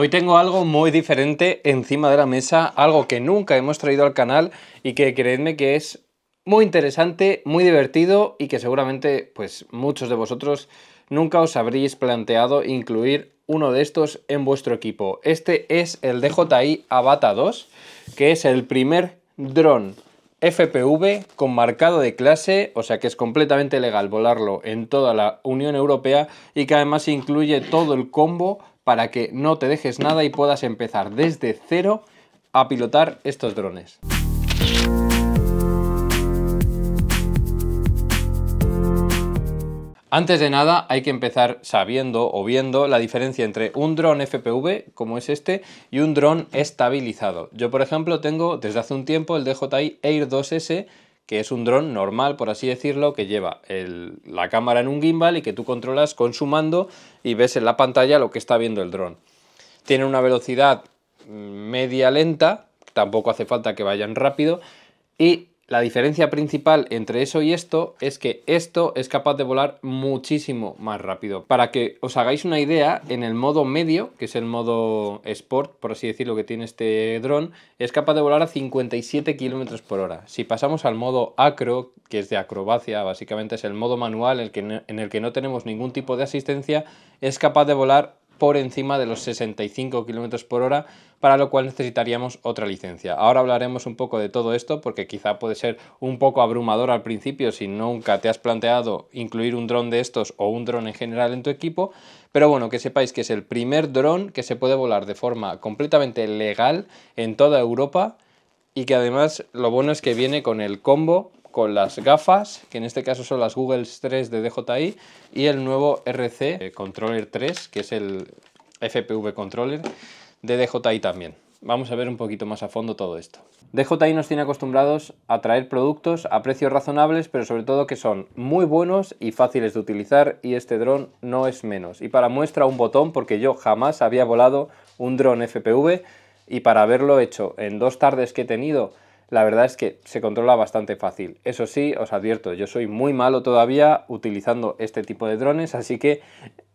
Hoy tengo algo muy diferente encima de la mesa, algo que nunca hemos traído al canal y que creedme que es muy interesante, muy divertido y que seguramente pues muchos de vosotros nunca os habréis planteado incluir uno de estos en vuestro equipo. Este es el DJI Avata 2, que es el primer dron FPV con marcado de clase, o sea que es completamente legal volarlo en toda la Unión Europea y que además incluye todo el combo para que no te dejes nada y puedas empezar desde cero a pilotar estos drones. Antes de nada, hay que empezar sabiendo o viendo la diferencia entre un dron FPV, como es este, y un dron estabilizado. Yo, por ejemplo, tengo desde hace un tiempo el DJI Air 2S, que es un dron normal, por así decirlo, que lleva la cámara en un gimbal y que tú controlas con su mando y ves en la pantalla lo que está viendo el dron. Tiene una velocidad mm, media lenta, tampoco hace falta que vayan rápido, y la diferencia principal entre eso y esto es que esto es capaz de volar muchísimo más rápido. Para que os hagáis una idea, en el modo medio, que es el modo sport, por así decirlo, que tiene este dron, es capaz de volar a 57 km por hora. Si pasamos al modo acro, que es de acrobacia, básicamente es el modo manual en el que no, en el que no tenemos ningún tipo de asistencia, es capaz de volar por encima de los 65 km por hora, para lo cual necesitaríamos otra licencia. Ahora hablaremos un poco de todo esto porque quizá puede ser un poco abrumador al principio si nunca te has planteado incluir un dron de estos o un dron en general en tu equipo, pero bueno, que sepáis que es el primer dron que se puede volar de forma completamente legal en toda Europa y que además lo bueno es que viene con el combo con las gafas, que en este caso son las Google 3 de DJI, y el nuevo RC eh, Controller 3, que es el FPV Controller de DJI también. Vamos a ver un poquito más a fondo todo esto. DJI nos tiene acostumbrados a traer productos a precios razonables, pero sobre todo que son muy buenos y fáciles de utilizar y este dron no es menos. Y para muestra un botón, porque yo jamás había volado un dron FPV y para haberlo hecho en dos tardes que he tenido la verdad es que se controla bastante fácil. Eso sí, os advierto, yo soy muy malo todavía utilizando este tipo de drones, así que,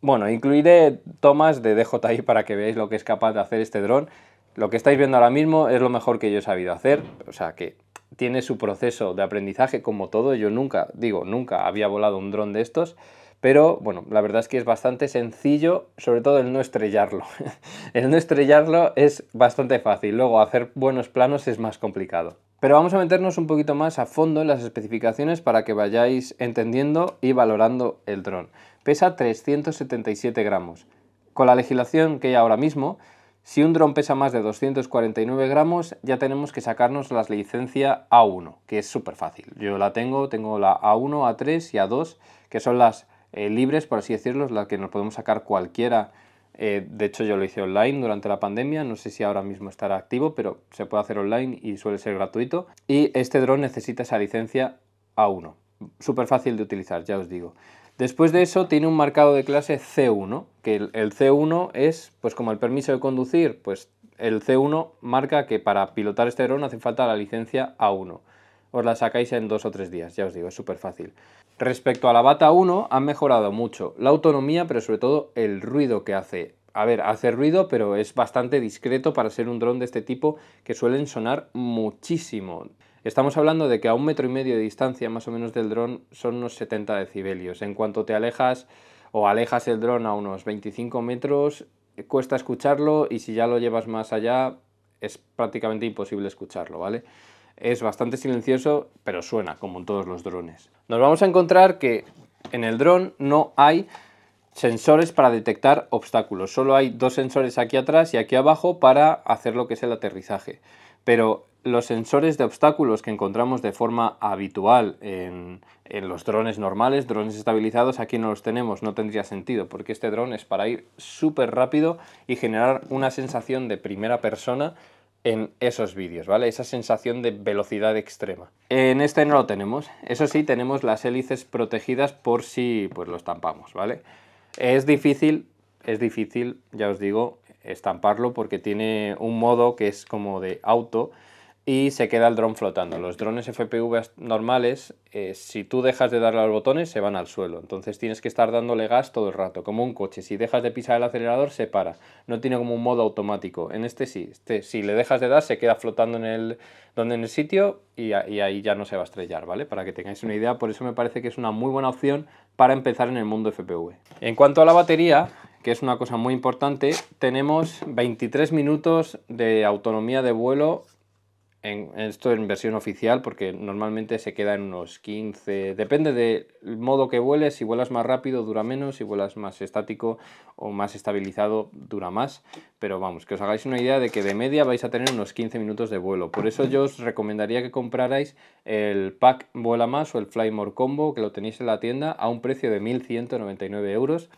bueno, incluiré tomas de DJI para que veáis lo que es capaz de hacer este dron. Lo que estáis viendo ahora mismo es lo mejor que yo he sabido hacer, o sea que tiene su proceso de aprendizaje como todo, yo nunca, digo, nunca había volado un dron de estos, pero bueno, la verdad es que es bastante sencillo, sobre todo el no estrellarlo. el no estrellarlo es bastante fácil, luego hacer buenos planos es más complicado. Pero vamos a meternos un poquito más a fondo en las especificaciones para que vayáis entendiendo y valorando el dron. Pesa 377 gramos. Con la legislación que hay ahora mismo, si un dron pesa más de 249 gramos, ya tenemos que sacarnos la licencia A1, que es súper fácil. Yo la tengo, tengo la A1, A3 y A2, que son las eh, libres, por así decirlo, la que nos podemos sacar cualquiera. Eh, de hecho, yo lo hice online durante la pandemia, no sé si ahora mismo estará activo, pero se puede hacer online y suele ser gratuito. Y este dron necesita esa licencia A1. Súper fácil de utilizar, ya os digo. Después de eso tiene un marcado de clase C1, que el, C1 es, pues como el permiso de conducir, pues el C1 marca que para pilotar este dron hace falta la licencia A1 os la sacáis en dos o tres días, ya os digo, es súper fácil. Respecto a la Bata 1, han mejorado mucho la autonomía, pero sobre todo el ruido que hace. A ver, hace ruido, pero es bastante discreto para ser un dron de este tipo que suelen sonar muchísimo. Estamos hablando de que a un metro y medio de distancia más o menos del dron son unos 70 decibelios. En cuanto te alejas o alejas el dron a unos 25 metros, cuesta escucharlo y si ya lo llevas más allá es prácticamente imposible escucharlo, ¿vale? es bastante silencioso, pero suena, como en todos los drones. Nos vamos a encontrar que en el dron no hay sensores para detectar obstáculos. Solo hay dos sensores aquí atrás y aquí abajo para hacer lo que es el aterrizaje. Pero los sensores de obstáculos que encontramos de forma habitual en, en, los drones normales, drones estabilizados, aquí no los tenemos, no tendría sentido, porque este drone es para ir súper rápido y generar una sensación de primera persona en esos vídeos, ¿vale? Esa sensación de velocidad extrema. En este no lo tenemos. Eso sí, tenemos las hélices protegidas por si pues, lo estampamos, ¿vale? Es difícil, es difícil, ya os digo, estamparlo porque tiene un modo que es como de auto y se queda el dron flotando. Los drones FPV normales, eh, si tú dejas de darle los botones, se van al suelo. Entonces tienes que estar dándole gas todo el rato, como un coche. Si dejas de pisar el acelerador, se para. No tiene como un modo automático. En este sí. Este, si le dejas de dar, se queda flotando en el, donde en el sitio y, ahí ya no se va a estrellar, ¿vale? Para que tengáis una idea. Por eso me parece que es una muy buena opción para empezar en el mundo FPV. En cuanto a la batería, que es una cosa muy importante, tenemos 23 minutos de autonomía de vuelo esto en versión oficial, porque normalmente se queda en unos 15, depende del modo que vueles, si vuelas más rápido dura menos, si vuelas más estático o más estabilizado dura más, pero vamos, que os hagáis una idea de que de media vais a tener unos 15 minutos de vuelo, por eso yo os recomendaría que comprarais el pack Vuela Más o el Fly More Combo, que lo tenéis en la tienda a un precio de 1.199 euros,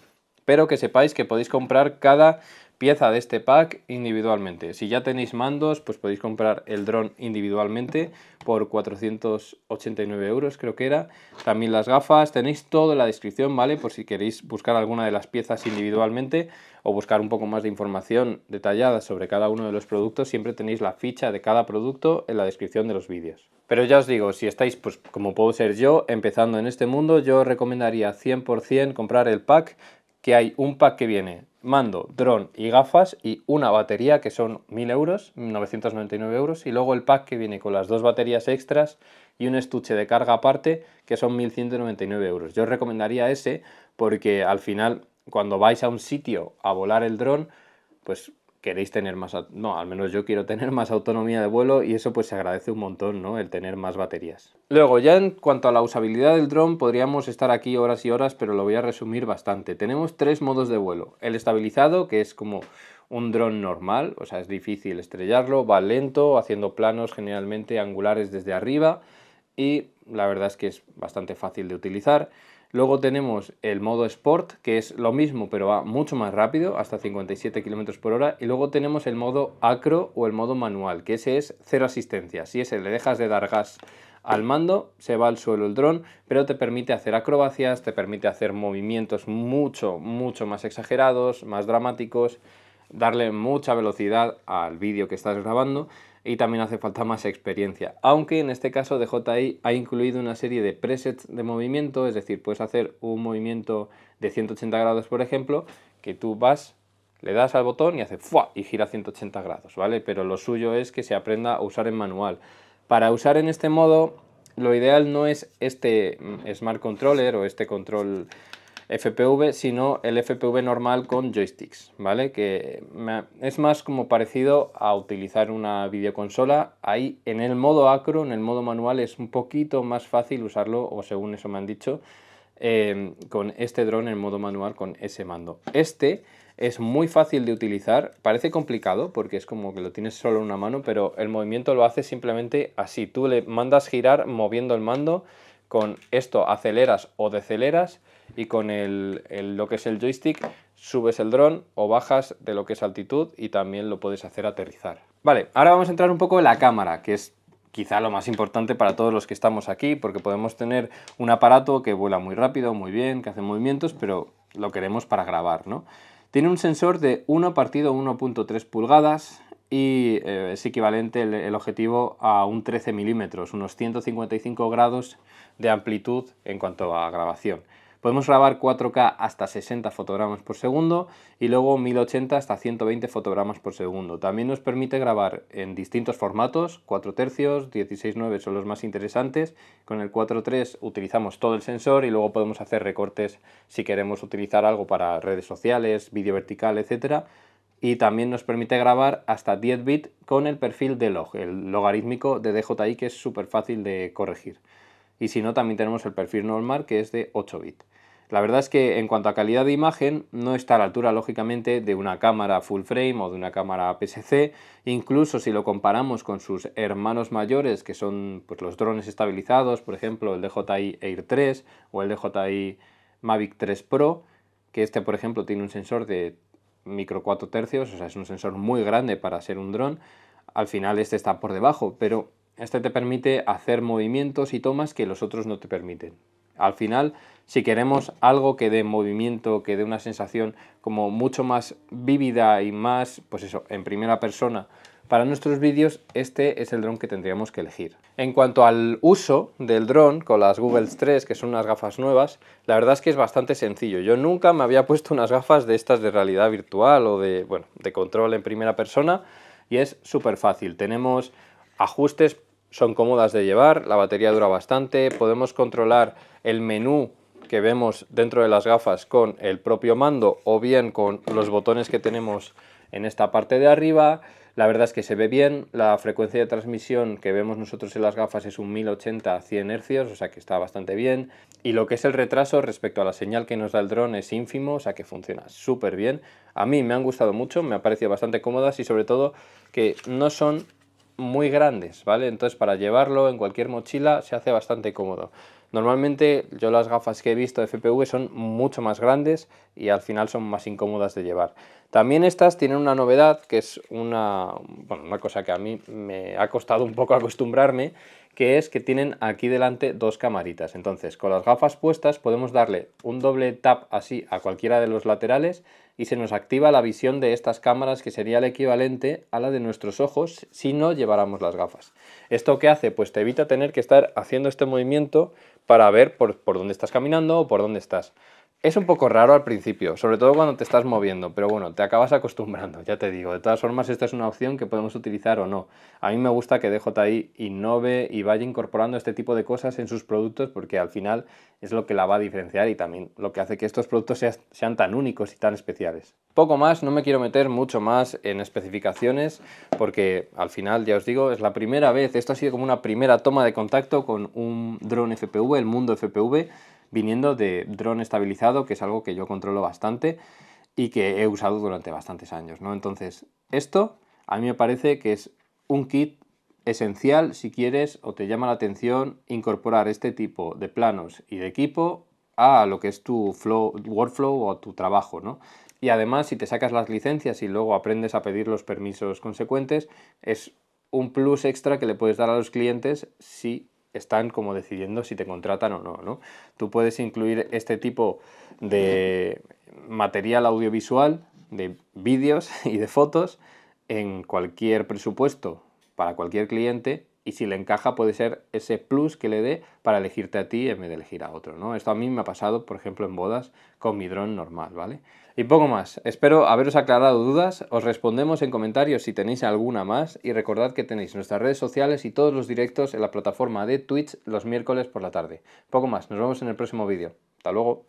pero que sepáis que podéis comprar cada pieza de este pack individualmente. Si ya tenéis mandos, pues podéis comprar el dron individualmente por 489 euros, creo que era. También las gafas, tenéis todo en la descripción, ¿vale? Por si queréis buscar alguna de las piezas individualmente o buscar un poco más de información detallada sobre cada uno de los productos, siempre tenéis la ficha de cada producto en la descripción de los vídeos. Pero ya os digo, si estáis, pues como puedo ser yo, empezando en este mundo, yo recomendaría 100% comprar el pack que hay un pack que viene mando, dron y gafas y una batería que son 1000 euros, 999 euros y luego el pack que viene con las dos baterías extras y un estuche de carga aparte que son 1199 euros. Yo os recomendaría ese porque al final cuando vais a un sitio a volar el dron pues queréis tener más, no, al menos yo quiero tener más autonomía de vuelo y eso pues se agradece un montón, ¿no? El tener más baterías. Luego, ya en cuanto a la usabilidad del dron, podríamos estar aquí horas y horas, pero lo voy a resumir bastante. Tenemos tres modos de vuelo. El estabilizado, que es como un dron normal, o sea, es difícil estrellarlo, va lento, haciendo planos generalmente angulares desde arriba y la verdad es que es bastante fácil de utilizar. Luego tenemos el modo Sport, que es lo mismo pero va mucho más rápido, hasta 57 km por hora. Y luego tenemos el modo Acro o el modo manual, que ese es cero asistencia. Si ese le dejas de dar gas al mando, se va al suelo el dron, pero te permite hacer acrobacias, te permite hacer movimientos mucho, mucho más exagerados, más dramáticos darle mucha velocidad al vídeo que estás grabando y también hace falta más experiencia. Aunque en este caso DJI ha incluido una serie de presets de movimiento, es decir, puedes hacer un movimiento de 180 grados, por ejemplo, que tú vas, le das al botón y hace ¡fua! y gira 180 grados, ¿vale? Pero lo suyo es que se aprenda a usar en manual. Para usar en este modo, lo ideal no es este mm, Smart Controller o este control FPV, sino el FPV normal con joysticks, ¿vale? Que es más como parecido a utilizar una videoconsola. Ahí en el modo acro, en el modo manual, es un poquito más fácil usarlo, o según eso me han dicho, em, con este drone en modo manual con ese mando. Este es muy fácil de utilizar, parece complicado porque es como que lo tienes solo en una mano, pero el movimiento lo hace simplemente así. Tú le mandas girar moviendo el mando, con esto aceleras o deceleras y con el, lo que es el joystick subes el dron o bajas de lo que es altitud y también lo puedes hacer aterrizar. Vale, ahora vamos a entrar un poco en la cámara, que es quizá lo más importante para todos los que estamos aquí, porque podemos tener un aparato que vuela muy rápido, muy bien, que hace movimientos, pero lo queremos para grabar, Tiene un sensor de 1 partido 1.3 pulgadas y eh, es equivalente el, objetivo a un 13 milímetros, unos 155 grados de amplitud en cuanto a grabación. Podemos grabar 4K hasta 60 fotogramas por segundo y luego 1080 hasta 120 fotogramas por segundo. También nos permite grabar en distintos formatos, 4 tercios, 16.9 son los más interesantes. Con el 4.3 utilizamos todo el sensor y luego podemos hacer recortes si queremos utilizar algo para redes sociales, vídeo vertical, etc. y también nos permite grabar hasta 10 bits con el perfil de log, el logarítmico de DJI que es súper fácil de corregir. Y si no, también tenemos el perfil normal que es de 8 bits. La verdad es que en cuanto a calidad de imagen no está a la altura lógicamente de una cámara full frame o de una cámara APS-C, incluso si lo comparamos con sus hermanos mayores que son pues, los drones estabilizados, por ejemplo el DJI Air 3 o el DJI Mavic 3 Pro, que este por ejemplo tiene un sensor de micro 4 tercios, o sea es un sensor muy grande para ser un dron, al final este está por debajo, pero este te permite hacer movimientos y tomas que los otros no te permiten. Al final, si queremos algo que dé movimiento, que dé una sensación como mucho más vívida y más, pues eso, en primera persona, para nuestros vídeos este es el dron que tendríamos que elegir. En cuanto al uso del dron con las Google 3, que son unas gafas nuevas, la verdad es que es bastante sencillo. Yo nunca me había puesto unas gafas de estas de realidad virtual o de, bueno, de control en primera persona y es súper fácil. Tenemos ajustes son cómodas de llevar, la batería dura bastante, podemos controlar el menú que vemos dentro de las gafas con el propio mando o bien con los botones que tenemos en esta parte de arriba. La verdad es que se ve bien, la frecuencia de transmisión que vemos nosotros en las gafas es un 1080 100 Hz, o sea que está bastante bien. Y lo que es el retraso respecto a la señal que nos da el dron es ínfimo, o sea que funciona súper bien. A mí me han gustado mucho, me han parecido bastante cómodas y sobre todo que no son muy grandes, ¿vale? Entonces para llevarlo en cualquier mochila se hace bastante cómodo. Normalmente yo las gafas que he visto de FPV son mucho más grandes y al final son más incómodas de llevar. También estas tienen una novedad que es una, una cosa que a mí me ha costado un poco acostumbrarme, que es que tienen aquí delante dos camaritas. Entonces con las gafas puestas podemos darle un doble tap así a cualquiera de los laterales y se nos activa la visión de estas cámaras que sería el equivalente a la de nuestros ojos si no lleváramos las gafas. ¿Esto qué hace? Pues te evita tener que estar haciendo este movimiento para ver por, por dónde estás caminando o por dónde estás. Es un poco raro al principio, sobre todo cuando te estás moviendo, pero bueno, te acabas acostumbrando, ya te digo. De todas formas, esta es una opción que podemos utilizar o no. A mí me gusta que DJI innove y vaya incorporando este tipo de cosas en sus productos porque al final es lo que la va a diferenciar y también lo que hace que estos productos sean, sean tan únicos y tan especiales. Poco más, no me quiero meter mucho más en especificaciones porque al final, ya os digo, es la primera vez, esto ha sido como una primera toma de contacto con un drone FPV, el mundo FPV, viniendo de dron estabilizado, que es algo que yo controlo bastante y que he usado durante bastantes años, ¿no? Entonces, esto a mí me parece que es un kit esencial si quieres o te llama la atención incorporar este tipo de planos y de equipo a lo que es tu flow, workflow o tu trabajo, ¿no? Y además, si te sacas las licencias y luego aprendes a pedir los permisos consecuentes, es un plus extra que le puedes dar a los clientes si están como decidiendo si te contratan o no, ¿no? Tú puedes incluir este tipo de material audiovisual, de vídeos y de fotos en cualquier presupuesto para cualquier cliente y si le encaja puede ser ese plus que le dé para elegirte a ti en vez de elegir a otro, ¿no? Esto a mí me ha pasado, por ejemplo, en bodas con mi dron normal, ¿vale? Y poco más. Espero haberos aclarado dudas. Os respondemos en comentarios si tenéis alguna más y recordad que tenéis nuestras redes sociales y todos los directos en la plataforma de Twitch los miércoles por la tarde. Poco más. Nos vemos en el próximo vídeo. Hasta luego.